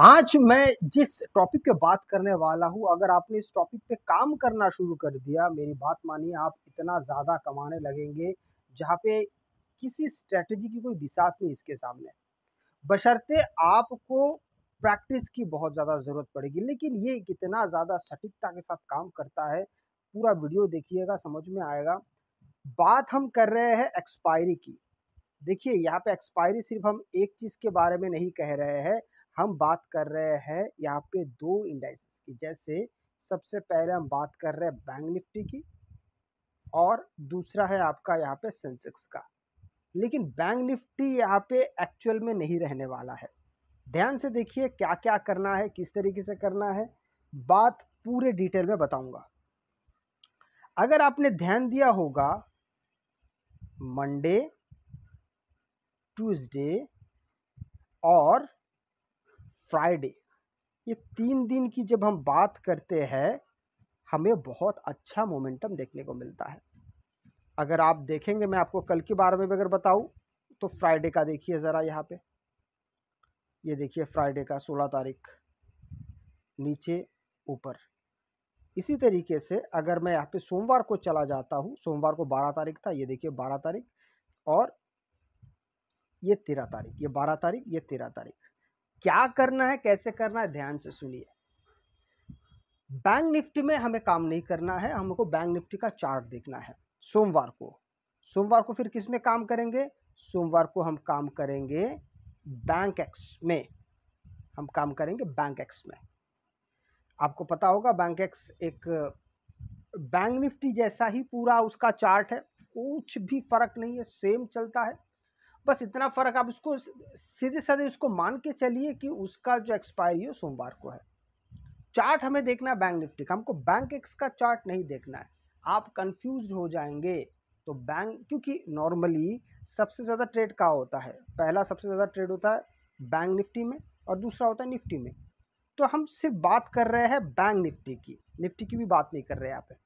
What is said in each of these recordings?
आज मैं जिस टॉपिक पे बात करने वाला हूँ अगर आपने इस टॉपिक पे काम करना शुरू कर दिया मेरी बात मानिए आप इतना ज़्यादा कमाने लगेंगे जहाँ पे किसी स्ट्रेटजी की कोई बिसात नहीं इसके सामने बशर्ते आपको प्रैक्टिस की बहुत ज़्यादा ज़रूरत पड़ेगी लेकिन ये कितना ज़्यादा सटीकता के साथ काम करता है पूरा वीडियो देखिएगा समझ में आएगा बात हम कर रहे हैं एक्सपायरी की देखिए यहाँ पे एक्सपायरी सिर्फ हम एक चीज़ के बारे में नहीं कह रहे हैं हम बात कर रहे हैं यहाँ पे दो इंडाइसिस की जैसे सबसे पहले हम बात कर रहे हैं बैंक निफ्टी की और दूसरा है आपका यहाँ पे सेंसेक्स का लेकिन बैंक निफ्टी यहाँ पे एक्चुअल में नहीं रहने वाला है ध्यान से देखिए क्या क्या करना है किस तरीके से करना है बात पूरे डिटेल में बताऊंगा अगर आपने ध्यान दिया होगा मंडे ट्यूसडे और फ्राइडे ये तीन दिन की जब हम बात करते हैं हमें बहुत अच्छा मोमेंटम देखने को मिलता है अगर आप देखेंगे मैं आपको कल के बारे में भी अगर बताऊँ तो फ्राइडे का देखिए ज़रा यहाँ पे ये देखिए फ्राइडे का सोलह तारीख नीचे ऊपर इसी तरीके से अगर मैं यहाँ पे सोमवार को चला जाता हूँ सोमवार को बारह तारीख था ये देखिए बारह तारीख और ये तेरह तारीख ये बारह तारीख ये तेरह तारीख क्या करना है कैसे करना है ध्यान से सुनिए बैंक निफ्टी में हमें काम नहीं करना है हमको बैंक निफ्टी का चार्ट देखना है सोमवार को सोमवार को फिर किस में काम करेंगे सोमवार को हम काम करेंगे बैंक एक्स में हम काम करेंगे बैंक एक्स में आपको पता होगा बैंक एक्स एक बैंक निफ्टी जैसा ही पूरा उसका चार्ट है कुछ भी फर्क नहीं है सेम चलता है बस इतना फ़र्क आप उसको सीधे साधे उसको मान के चलिए कि उसका जो एक्सपायरी है सोमवार को है चार्ट हमें देखना है बैंक निफ्टी का हमको बैंक एक्स का चार्ट नहीं देखना है आप कंफ्यूज हो जाएंगे तो बैंक क्योंकि नॉर्मली सबसे ज़्यादा ट्रेड का होता है पहला सबसे ज़्यादा ट्रेड होता है बैंक निफ्टी में और दूसरा होता है निफ्टी में तो हम सिर्फ बात कर रहे हैं बैंक निफ्टी की निफ्टी की भी बात नहीं कर रहे यहाँ पे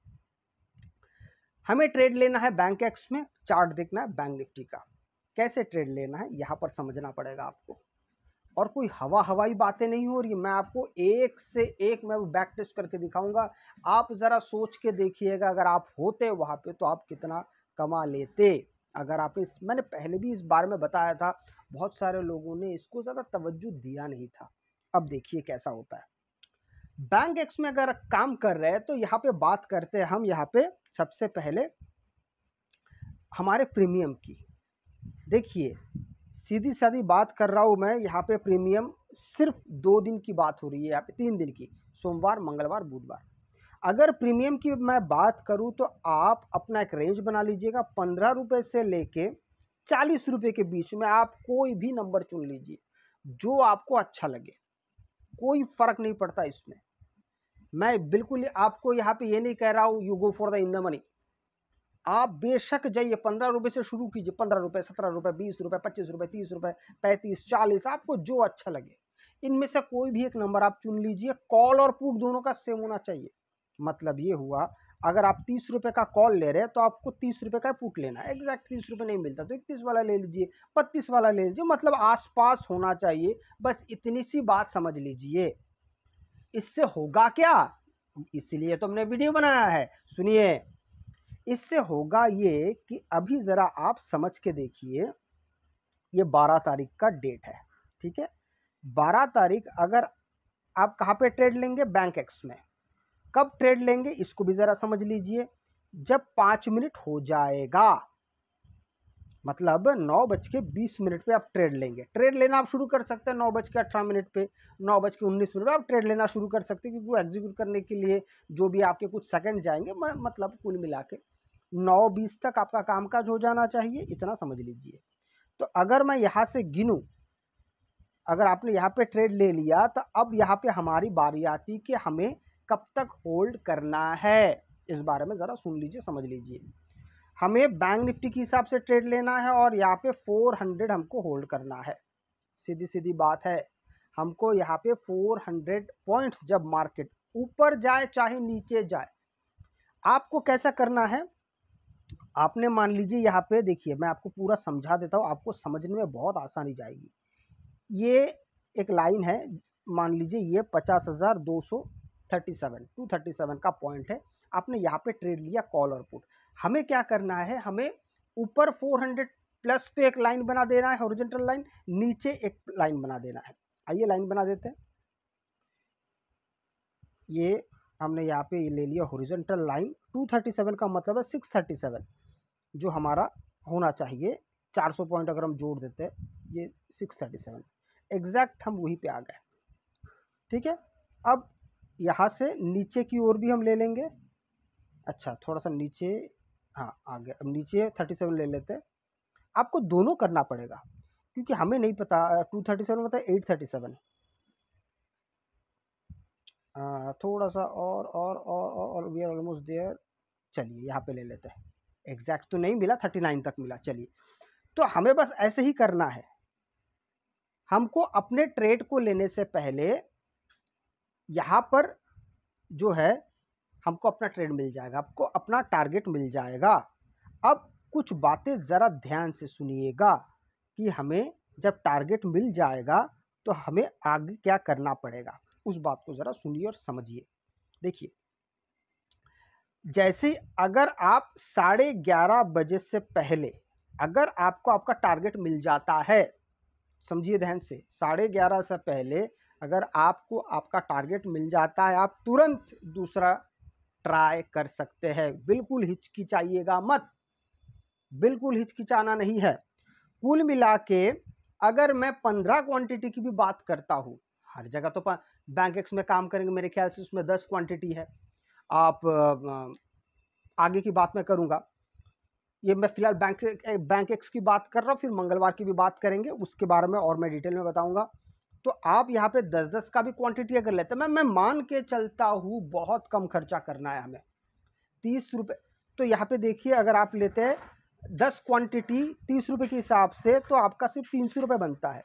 हमें ट्रेड लेना है बैंक एक्स में चार्ट देखना है बैंक निफ्टी का कैसे ट्रेड लेना है यहाँ पर समझना पड़ेगा आपको और कोई हवा हवाई बातें नहीं हो रही मैं आपको एक से एक मैं बैक टेस्ट करके दिखाऊंगा आप ज़रा सोच के देखिएगा अगर आप होते वहाँ पे तो आप कितना कमा लेते अगर आप इस मैंने पहले भी इस बारे में बताया था बहुत सारे लोगों ने इसको ज़्यादा तवज्जो दिया नहीं था अब देखिए कैसा होता है बैंक एक्स में अगर काम कर रहे हैं तो यहाँ पे बात करते हैं हम यहाँ पे सबसे पहले हमारे प्रीमियम की देखिए सीधी सादी बात कर रहा हूँ मैं यहाँ पे प्रीमियम सिर्फ दो दिन की बात हो रही है यहाँ पे तीन दिन की सोमवार मंगलवार बुधवार अगर प्रीमियम की मैं बात करूँ तो आप अपना एक रेंज बना लीजिएगा पंद्रह रुपये से ले कर चालीस रुपये के बीच में आप कोई भी नंबर चुन लीजिए जो आपको अच्छा लगे कोई फ़र्क नहीं पड़ता इसमें मैं बिल्कुल आपको यहाँ पे ये नहीं कह रहा हूँ you go for the in the money आप बेशक जाइए पंद्रह रुपये से शुरू कीजिए पंद्रह रुपये सत्रह रुपये बीस रुपये पच्चीस रुपये तीस रुपये पैंतीस चालीस आपको जो अच्छा लगे इनमें से कोई भी एक नंबर आप चुन लीजिए कॉल और पुट दोनों का सेम होना चाहिए मतलब ये हुआ अगर आप तीस रुपये का कॉल ले रहे हैं तो आपको तीस रुपये का पुट लेना है एग्जैक्ट तीस रुपये नहीं मिलता तो इकतीस वाला ले लीजिए बत्तीस वाला ले लीजिए मतलब आसपास होना चाहिए बस इतनी सी बात समझ लीजिए इससे होगा क्या इसलिए तो हमने वीडियो बनाया है सुनिए इससे होगा ये कि अभी ज़रा आप समझ के देखिए ये बारह तारीख का डेट है ठीक है बारह तारीख अगर आप कहाँ पे ट्रेड लेंगे बैंक एक्स में कब ट्रेड लेंगे इसको भी ज़रा समझ लीजिए जब पाँच मिनट हो जाएगा मतलब नौ बज के बीस मिनट पे आप ट्रेड लेंगे ट्रेड लेना आप शुरू कर सकते हैं नौ बज के अठारह मिनट पे नौ बज के उन्नीस मिनट पर आप ट्रेड लेना शुरू कर सकते हैं क्योंकि वो एग्जीक्यूट करने के लिए जो भी आपके कुछ सेकंड जाएंगे मतलब कुल मिला के नौ बीस तक आपका कामकाज हो जाना चाहिए इतना समझ लीजिए तो अगर मैं यहाँ से गिनूँ अगर आपने यहाँ पे ट्रेड ले लिया तो अब यहाँ पे हमारी बारी आती कि हमें कब तक होल्ड करना है इस बारे में ज़रा सुन लीजिए समझ लीजिए हमें बैंक निफ्टी के हिसाब से ट्रेड लेना है और यहाँ पे 400 हमको होल्ड करना है सीधी सीधी बात है हमको यहाँ पे 400 पॉइंट्स जब मार्केट ऊपर जाए चाहे नीचे जाए आपको कैसा करना है आपने मान लीजिए यहाँ पे देखिए मैं आपको पूरा समझा देता हूँ आपको समझने में बहुत आसानी जाएगी ये एक लाइन है मान लीजिए ये पचास हज़ार दो सौ thirty seven two thirty seven का पॉइंट है आपने यहाँ पे ट्रेड लिया कॉल और पुट हमें क्या करना है हमें ऊपर फोर हंड्रेड प्लस पे एक लाइन बना देना है ओरिजेंटल लाइन नीचे एक लाइन बना देना है आइए लाइन बना देते हैं ये हमने यहाँ पे ले लिया होरिजेंटल लाइन 237 का मतलब है 637 जो हमारा होना चाहिए 400 पॉइंट अगर हम जोड़ देते ये 637 एग्जैक्ट हम वहीं पे आ गए ठीक है अब यहाँ से नीचे की ओर भी हम ले लेंगे अच्छा थोड़ा सा नीचे हाँ आ गया अब नीचे थर्टी सेवन ले लेते आपको दोनों करना पड़ेगा क्योंकि हमें नहीं पता टू थर्टी सेवन मतलब एट थर्टी सेवन थोड़ा सा और और और और वी आर ऑलमोस्ट देयर चलिए यहाँ पे ले लेते हैं एग्जैक्ट तो नहीं मिला थर्टी नाइन तक मिला चलिए तो हमें बस ऐसे ही करना है हमको अपने ट्रेड को लेने से पहले यहाँ पर जो है हमको अपना ट्रेड मिल जाएगा आपको अपना टारगेट मिल जाएगा अब कुछ बातें ज़रा ध्यान से सुनिएगा कि हमें जब टारगेट मिल जाएगा तो हमें आगे क्या करना पड़ेगा उस बात को ज़रा सुनिए और समझिए देखिए जैसे अगर आप साढ़े ग्यारह बजे से पहले अगर आपको आपका टारगेट मिल जाता है समझिए ध्यान से साढ़े ग्यारह से पहले अगर आपको आपका टारगेट मिल जाता है आप तुरंत दूसरा ट्राई कर सकते हैं बिल्कुल हिचकिचाइएगा मत बिल्कुल हिचकिचाना नहीं है कुल मिला के अगर मैं पंद्रह क्वांटिटी की भी बात करता हूँ हर जगह तो बैंक एक्स में काम करेंगे मेरे ख्याल से उसमें दस क्वांटिटी है आप आगे की बात मैं करूँगा ये मैं फिलहाल बैंक बैंक एक्स की बात कर रहा हूँ फिर मंगलवार की भी बात करेंगे उसके बारे में और मैं डिटेल में बताऊँगा तो आप यहाँ पे दस दस का भी क्वांटिटी अगर लेते हैं मैं मैं मान के चलता हूँ बहुत कम खर्चा करना है हमें तीस रुपये तो यहाँ पे देखिए अगर आप लेते हैं दस क्वांटिटी तीस रुपये के हिसाब से तो आपका सिर्फ तीन सौ रुपये बनता है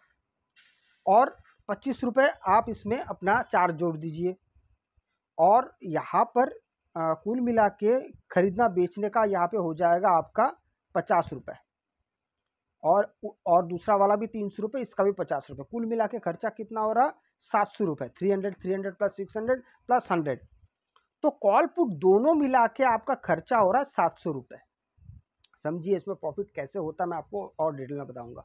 और पच्चीस रुपये आप इसमें अपना चार्ज जोड़ दीजिए और यहाँ पर कुल मिला के ख़रीदना बेचने का यहाँ पे हो जाएगा आपका पचास रुपये और और दूसरा वाला भी तीन सौ रुपये इसका भी पचास रुपये कुल मिला के खर्चा कितना हो रहा सात सौ रुपये three hundred three hundred plus six hundred plus hundred तो कॉल पुट दोनों मिला के आपका खर्चा हो रहा है सात सौ रुपये समझिए इसमें प्रॉफिट कैसे होता है मैं आपको और डिटेल में बताऊंगा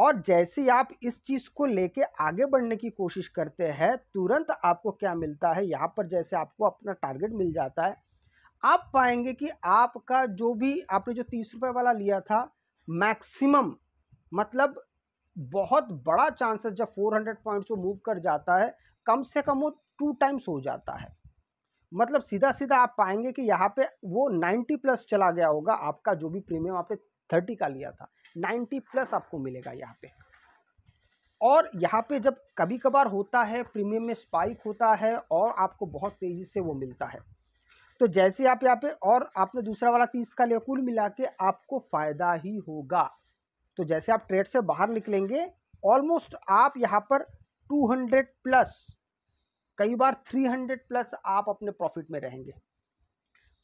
और जैसे ही आप इस चीज़ को लेके आगे बढ़ने की कोशिश करते हैं तुरंत आपको क्या मिलता है यहाँ पर जैसे आपको अपना टारगेट मिल जाता है आप पाएंगे कि आपका जो भी आपने जो तीस रुपये वाला लिया था मैक्सिमम मतलब बहुत बड़ा चांसेस जब 400 पॉइंट्स को मूव कर जाता है कम से कम वो टू टाइम्स हो जाता है मतलब सीधा सीधा आप पाएंगे कि यहाँ पे वो 90 प्लस चला गया होगा आपका जो भी प्रीमियम आपने 30 का लिया था नाइन्टी प्लस आपको मिलेगा यहाँ पे और यहाँ पे जब कभी कभार होता है प्रीमियम में स्पाइक होता है और आपको बहुत तेज़ी से वो मिलता है तो जैसे आप यहाँ पे और आपने दूसरा वाला तीस का लिया कुल मिला के आपको फ़ायदा ही होगा तो जैसे आप ट्रेड से बाहर निकलेंगे ऑलमोस्ट आप यहाँ पर 200 प्लस कई बार 300 प्लस आप अपने प्रॉफिट में रहेंगे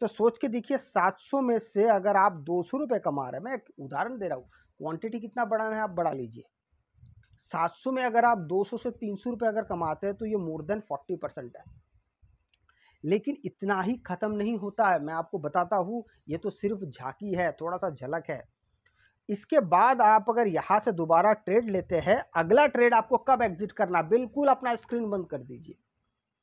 तो सोच के देखिए 700 में से अगर आप दो सौ कमा रहे हैं मैं एक उदाहरण दे रहा हूँ क्वांटिटी कितना बढ़ाना है आप बढ़ा लीजिए 700 में अगर आप 200 से 300 सौ अगर कमाते हैं तो ये मोर देन 40 परसेंट है लेकिन इतना ही ख़त्म नहीं होता है मैं आपको बताता हूँ ये तो सिर्फ झांकी है थोड़ा सा झलक है इसके बाद आप अगर यहाँ से दोबारा ट्रेड लेते हैं अगला ट्रेड आपको कब एग्जिट करना बिल्कुल अपना स्क्रीन बंद कर दीजिए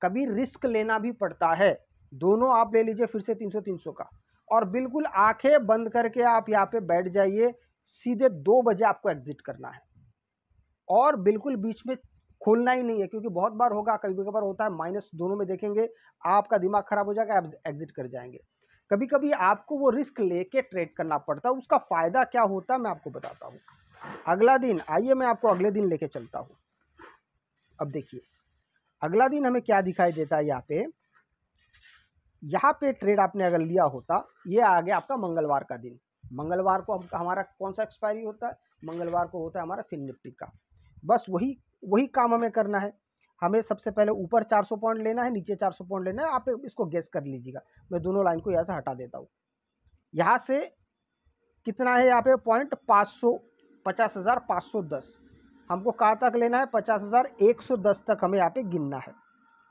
कभी रिस्क लेना भी पड़ता है दोनों आप ले लीजिए फिर से तीन सौ तीन सौ का और बिल्कुल आंखें बंद करके आप यहाँ पे बैठ जाइए सीधे दो बजे आपको एग्ज़िट करना है और बिल्कुल बीच में खोलना ही नहीं है क्योंकि बहुत बार होगा कभी बार होता है माइनस दोनों में देखेंगे आपका दिमाग ख़राब हो जाएगा आप एग्ज़िट कर जाएंगे कभी कभी आपको वो रिस्क लेके ट्रेड करना पड़ता है उसका फ़ायदा क्या होता है मैं आपको बताता हूँ अगला दिन आइए मैं आपको अगले दिन लेके चलता हूँ अब देखिए अगला दिन हमें क्या दिखाई देता है यहाँ पे यहाँ पे ट्रेड आपने अगर लिया होता ये आ गया आपका मंगलवार का दिन मंगलवार को हम हमारा कौन सा एक्सपायरी होता है मंगलवार को होता है हमारा फिन निफ्टी का बस वही वही काम हमें करना है हमें सबसे पहले ऊपर 400 पॉइंट लेना है नीचे 400 पॉइंट लेना है आप इसको गेस कर लीजिएगा मैं दोनों लाइन को यहाँ से हटा देता हूँ यहाँ से कितना है यहाँ पे पॉइंट पाँच सौ पचास हज़ार पाँच सौ दस हमको कहाँ तक लेना है पचास हज़ार एक सौ दस तक हमें यहाँ पे गिनना है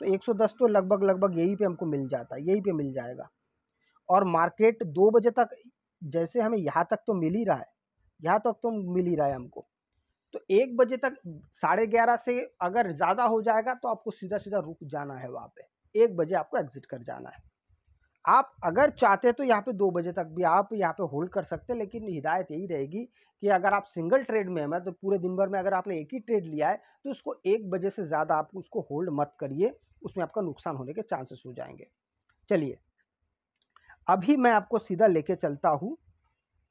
तो 110 तो लगभग लगभग यही पे हमको मिल जाता है यही पे मिल जाएगा और मार्केट दो बजे तक जैसे हमें यहाँ तक तो मिल ही रहा है यहाँ तक तो मिल ही रहा है हमको तो एक बजे तक साढ़े ग्यारह से अगर ज़्यादा हो जाएगा तो आपको सीधा सीधा रुक जाना है वहाँ पे एक बजे आपको एग्ज़िट कर जाना है आप अगर चाहते हैं तो यहाँ पे दो बजे तक भी आप यहाँ पे होल्ड कर सकते हैं लेकिन हिदायत यही रहेगी कि अगर आप सिंगल ट्रेड में हैं तो पूरे दिन भर में अगर आपने एक ही ट्रेड लिया है तो उसको एक बजे से ज़्यादा आप उसको होल्ड मत करिए उसमें आपका नुकसान होने के चांसेस हो जाएंगे चलिए अभी मैं आपको सीधा लेके चलता हूँ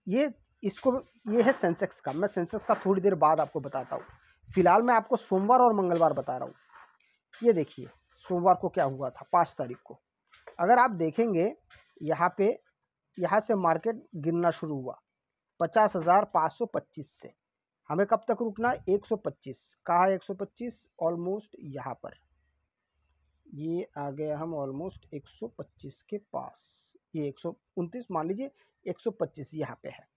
ये इसको ये है सेंसेक्स का मैं सेंसेक्स का थोड़ी देर बाद आपको बताता हूँ फिलहाल मैं आपको सोमवार और मंगलवार बता रहा हूँ ये देखिए सोमवार को क्या हुआ था पाँच तारीख को अगर आप देखेंगे यहाँ पे यहाँ से मार्केट गिरना शुरू हुआ पचास हज़ार पाँच सौ पच्चीस से हमें कब तक रुकना है एक सौ पच्चीस कहाँ एक सौ पच्चीस ऑलमोस्ट यहाँ पर ये आ गया हम ऑलमोस्ट 125 के पास ये एक सौ उनतीस मान लीजिए 125 यहाँ पे है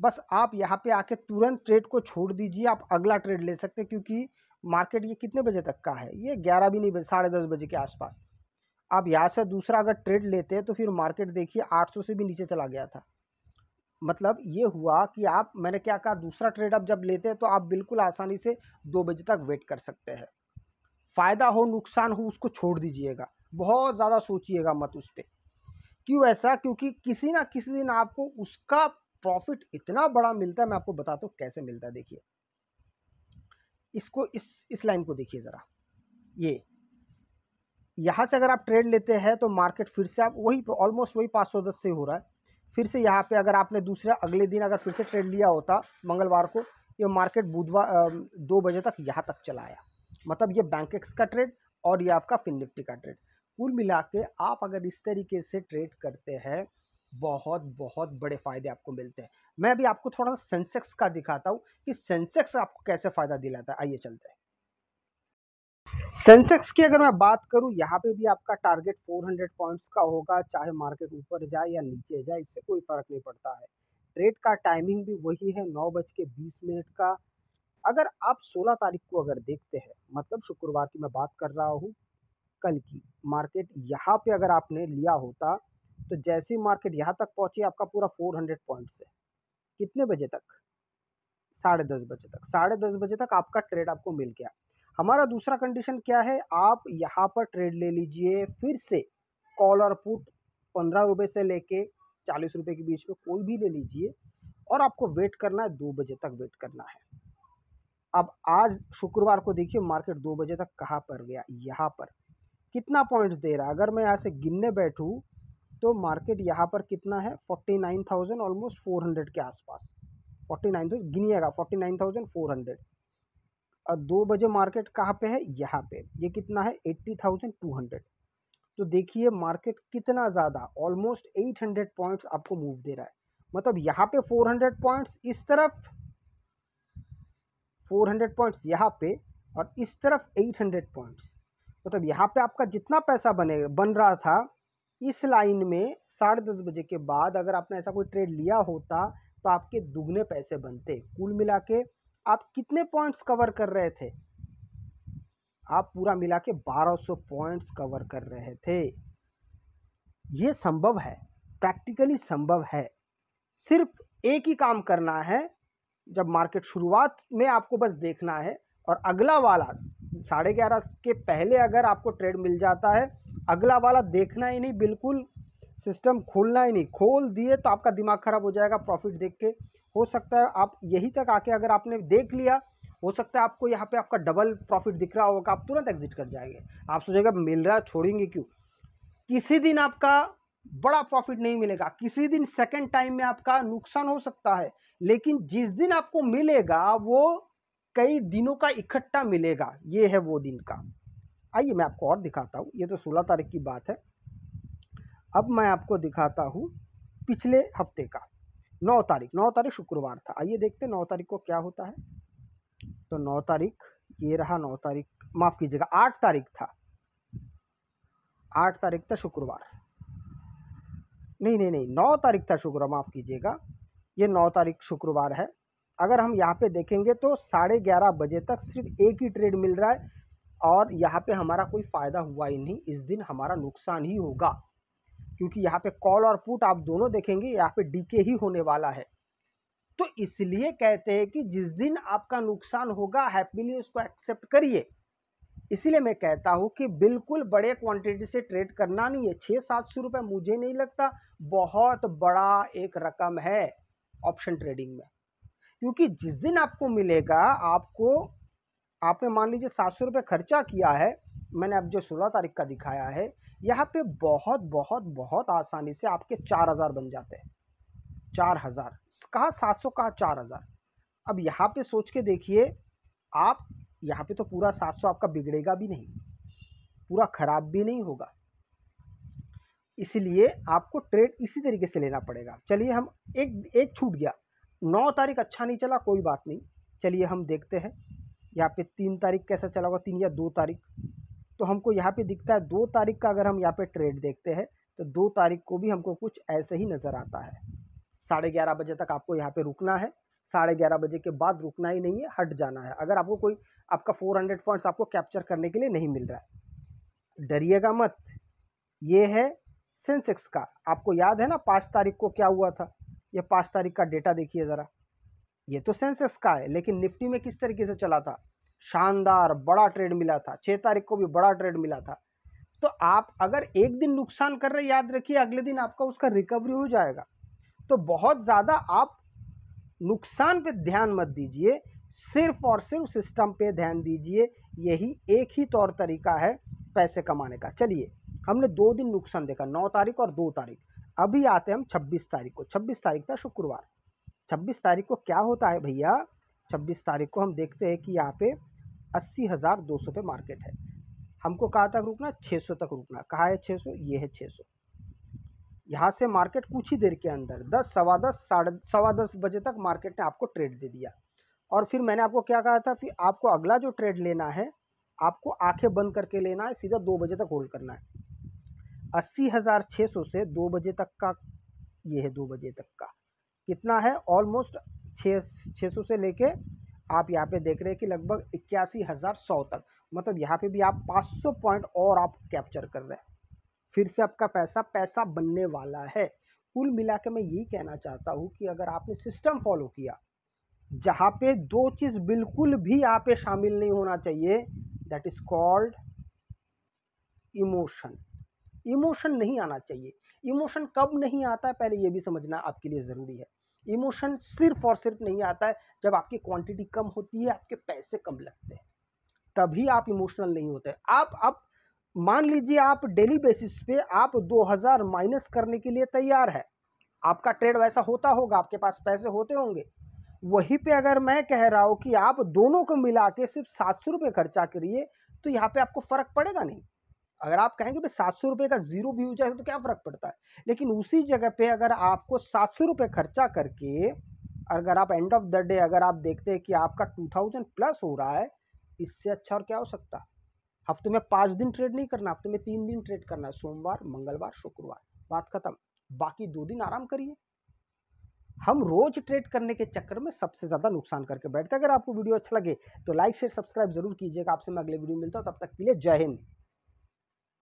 बस आप यहाँ पे आके तुरंत ट्रेड को छोड़ दीजिए आप अगला ट्रेड ले सकते हैं क्योंकि मार्केट ये कितने बजे तक का है ये ग्यारह भी नहीं बजे साढ़े दस बजे के आसपास आप यहाँ से दूसरा अगर ट्रेड लेते हैं तो फिर मार्केट देखिए 800 से भी नीचे चला गया था मतलब ये हुआ कि आप मैंने क्या कहा दूसरा ट्रेड आप जब लेते हैं तो आप बिल्कुल आसानी से दो बजे तक वेट कर सकते हैं फ़ायदा हो नुकसान हो उसको छोड़ दीजिएगा बहुत ज़्यादा सोचिएगा मत उस पर क्यों ऐसा क्योंकि किसी ना किसी दिन आपको उसका प्रॉफिट इतना बड़ा मिलता है मैं आपको बताता हूँ कैसे मिलता है देखिए इसको इस इस लाइन को देखिए ज़रा ये यहाँ से अगर आप ट्रेड लेते हैं तो मार्केट फिर से आप वही ऑलमोस्ट वही पाँच सौ दस से हो रहा है फिर से यहाँ पे अगर आपने दूसरे अगले दिन अगर फिर से ट्रेड लिया होता मंगलवार को ये मार्केट बुधवार दो बजे तक यहाँ तक चला आया मतलब ये बैंक एक्स का ट्रेड और ये आपका फिन निफ्टी का ट्रेड कुल मिला के आप अगर इस तरीके से ट्रेड करते हैं बहुत बहुत बड़े फ़ायदे आपको मिलते हैं मैं अभी आपको थोड़ा सा सेंसेक्स का दिखाता हूँ कि सेंसेक्स आपको कैसे फ़ायदा दिलाता है आइए चलते हैं सेंसेक्स की अगर मैं बात करूं यहाँ पे भी आपका टारगेट 400 पॉइंट्स का होगा चाहे मार्केट ऊपर जाए या नीचे जाए इससे कोई फर्क नहीं पड़ता है ट्रेड का टाइमिंग भी वही है नौ बज के बीस मिनट का अगर आप 16 तारीख को अगर देखते हैं मतलब शुक्रवार की मैं बात कर रहा हूँ कल की मार्केट यहाँ पे अगर आपने लिया होता तो जैसे ही मार्केट यहाँ तक पहुँची आपका पूरा 400 पॉइंट से कितने बजे तक साढ़े दस बजे तक साढ़े दस बजे तक आपका ट्रेड आपको मिल गया हमारा दूसरा कंडीशन क्या है आप यहाँ पर ट्रेड ले लीजिए फिर से कॉल और पुट पंद्रह रुपये से लेके चालीस रुपये के बीच में कोई भी ले लीजिए और आपको वेट करना है दो बजे तक वेट करना है अब आज शुक्रवार को देखिए मार्केट दो बजे तक कहाँ पर गया यहाँ पर कितना पॉइंट्स दे रहा है अगर मैं यहाँ से गिनने बैठूँ तो मार्केट यहाँ पर कितना है forty nine thousand almost four hundred के आसपास फोर्टी नाइन थाउजेंड गिनिएगा forty nine thousand four hundred और दो बजे मार्केट कहाँ पे है यहाँ पे ये कितना है एट्टी थाउजेंड टू हंड्रेड तो देखिए मार्केट कितना ज़्यादा ऑलमोस्ट एट हंड्रेड पॉइंट्स आपको मूव दे रहा है मतलब यहाँ पे फोर हंड्रेड पॉइंट्स इस तरफ 400 पॉइंट्स यहाँ पे और इस तरफ 800 पॉइंट्स मतलब तो यहाँ पे आपका जितना पैसा बने बन रहा था इस लाइन में साढ़े दस बजे के बाद अगर आपने ऐसा कोई ट्रेड लिया होता तो आपके दुगने पैसे बनते कुल मिला के आप कितने पॉइंट्स कवर कर रहे थे आप पूरा मिला के बारह पॉइंट्स कवर कर रहे थे ये संभव है प्रैक्टिकली संभव है सिर्फ एक ही काम करना है जब मार्केट शुरुआत में आपको बस देखना है और अगला वाला साढ़े ग्यारह के पहले अगर आपको ट्रेड मिल जाता है अगला वाला देखना ही नहीं बिल्कुल सिस्टम खोलना ही नहीं खोल दिए तो आपका दिमाग ख़राब हो जाएगा प्रॉफिट देख के हो सकता है आप यही तक आके अगर आपने देख लिया हो सकता है आपको यहाँ पे आपका डबल प्रॉफिट दिख रहा होगा आप तुरंत एग्जिट कर जाएंगे आप सोचेगा मिल रहा है छोड़ेंगे क्यों किसी दिन आपका बड़ा प्रॉफिट नहीं मिलेगा किसी दिन सेकेंड टाइम में आपका नुकसान हो सकता है लेकिन जिस दिन आपको मिलेगा वो कई दिनों का इकट्ठा मिलेगा ये है वो दिन का आइए मैं आपको और दिखाता हूँ ये तो सोलह तारीख की बात है अब मैं आपको दिखाता हूँ पिछले हफ्ते का नौ तारीख नौ तारीख शुक्रवार था आइए देखते नौ तारीख को क्या होता है तो नौ तारीख ये रहा नौ तारीख माफ़ कीजिएगा आठ तारीख था आठ तारीख था शुक्रवार नहीं नहीं नहीं नौ तारीख था शुक्रवार माफ़ कीजिएगा ये नौ तारीख शुक्रवार है अगर हम यहाँ पे देखेंगे तो साढ़े ग्यारह बजे तक सिर्फ एक ही ट्रेड मिल रहा है और यहाँ पे हमारा कोई फ़ायदा हुआ ही नहीं इस दिन हमारा नुकसान ही होगा क्योंकि यहाँ पे कॉल और पुट आप दोनों देखेंगे यहाँ पे डीके ही होने वाला है तो इसलिए कहते हैं कि जिस दिन आपका नुकसान होगा हैप्पीली उसको एक्सेप्ट करिए इसीलिए मैं कहता हूँ कि बिल्कुल बड़े क्वांटिटी से ट्रेड करना नहीं है छः सात सौ रुपये मुझे नहीं लगता बहुत बड़ा एक रकम है ऑप्शन ट्रेडिंग में क्योंकि जिस दिन आपको मिलेगा आपको आपने मान लीजिए सात सौ रुपये खर्चा किया है मैंने अब जो सोलह तारीख का दिखाया है यहाँ पे बहुत बहुत बहुत आसानी से आपके चार हज़ार बन जाते हैं चार हज़ार कहा सात सौ कहा चार हज़ार अब यहाँ पे सोच के देखिए आप यहाँ पे तो पूरा सात सौ आपका बिगड़ेगा भी नहीं पूरा ख़राब भी नहीं होगा इसलिए आपको ट्रेड इसी तरीके से लेना पड़ेगा चलिए हम एक एक छूट गया नौ तारीख अच्छा नहीं चला कोई बात नहीं चलिए हम देखते हैं यहाँ पे तीन तारीख कैसा चला होगा तीन या दो तारीख तो हमको यहाँ पे दिखता है दो तारीख का अगर हम यहाँ पे ट्रेड देखते हैं तो दो तारीख को भी हमको कुछ ऐसे ही नज़र आता है साढ़े ग्यारह बजे तक आपको यहाँ पे रुकना है साढ़े ग्यारह बजे के बाद रुकना ही नहीं है हट जाना है अगर आपको कोई आपका फोर हंड्रेड पॉइंट्स आपको कैप्चर करने के लिए नहीं मिल रहा है डरिएगा मत ये है सेंसेक्स का आपको याद है ना पाँच तारीख को क्या हुआ था यह पाँच तारीख का डेटा देखिए ज़रा ये तो सेंसेक्स का है लेकिन निफ्टी में किस तरीके से चला था शानदार बड़ा ट्रेड मिला था छः तारीख को भी बड़ा ट्रेड मिला था तो आप अगर एक दिन नुकसान कर रहे याद रखिए अगले दिन आपका उसका रिकवरी हो जाएगा तो बहुत ज़्यादा आप नुकसान पे ध्यान मत दीजिए सिर्फ और सिर्फ सिस्टम पे ध्यान दीजिए यही एक ही तौर तरीका है पैसे कमाने का चलिए हमने दो दिन नुकसान देखा नौ तारीख और दो तारीख अभी आते हम छब्बीस तारीख को छब्बीस तारीख था शुक्रवार छब्बीस तारीख को क्या होता है भैया छब्बीस तारीख को हम देखते हैं कि यहाँ पे अस्सी हज़ार दो सौ पे मार्केट है हमको कहाँ तक रुकना छः सौ तक रुकना कहाँ है छः सौ ये है छः सौ यहाँ से मार्केट कुछ ही देर के अंदर दस सवा दस साढ़े सवा दस बजे तक मार्केट ने आपको ट्रेड दे दिया और फिर मैंने आपको क्या कहा था फिर आपको अगला जो ट्रेड लेना है आपको आंखें बंद करके लेना है सीधा दो बजे तक होल्ड करना है अस्सी हज़ार छः सौ से दो बजे तक का ये है दो बजे तक का कितना है ऑलमोस्ट छः छः सौ से लेके आप यहाँ पे देख रहे हैं कि लगभग इक्यासी हज़ार सौ तक मतलब यहाँ पे भी आप पाँच सौ पॉइंट और आप कैप्चर कर रहे हैं फिर से आपका पैसा पैसा बनने वाला है कुल मिला के मैं यही कहना चाहता हूँ कि अगर आपने सिस्टम फॉलो किया जहाँ पे दो चीज़ बिल्कुल भी यहाँ पे शामिल नहीं होना चाहिए that is called emotion emotion नहीं आना चाहिए इमोशन कब नहीं आता है पहले ये भी समझना आपके लिए ज़रूरी है इमोशन सिर्फ और सिर्फ नहीं आता है जब आपकी क्वांटिटी कम होती है आपके पैसे कम लगते हैं तभी आप इमोशनल नहीं होते आप अब मान लीजिए आप डेली बेसिस पे आप 2000 माइनस करने के लिए तैयार है आपका ट्रेड वैसा होता होगा आपके पास पैसे होते होंगे वहीं पे अगर मैं कह रहा हूँ कि आप दोनों को मिला के सिर्फ सात सौ रुपये खर्चा करिए तो यहाँ पे आपको फ़र्क पड़ेगा नहीं अगर आप कहेंगे भाई सात सौ रुपये का जीरो भी हो जाए तो क्या फ़र्क पड़ता है लेकिन उसी जगह पे अगर आपको सात सौ रुपये खर्चा करके अगर आप एंड ऑफ द डे अगर आप देखते हैं कि आपका टू थाउजेंड प्लस हो रहा है इससे अच्छा और क्या हो सकता है हफ्ते में पाँच दिन ट्रेड नहीं करना हफ्ते में तीन दिन ट्रेड करना है सोमवार मंगलवार शुक्रवार बात खत्म बाकी दो दिन आराम करिए हम रोज ट्रेड करने के चक्कर में सबसे ज़्यादा नुकसान करके बैठते हैं अगर आपको वीडियो अच्छा लगे तो लाइक शेयर सब्सक्राइब जरूर कीजिएगा आपसे मैं अगले वीडियो मिलता हूँ तब तक के लिए जय हिंद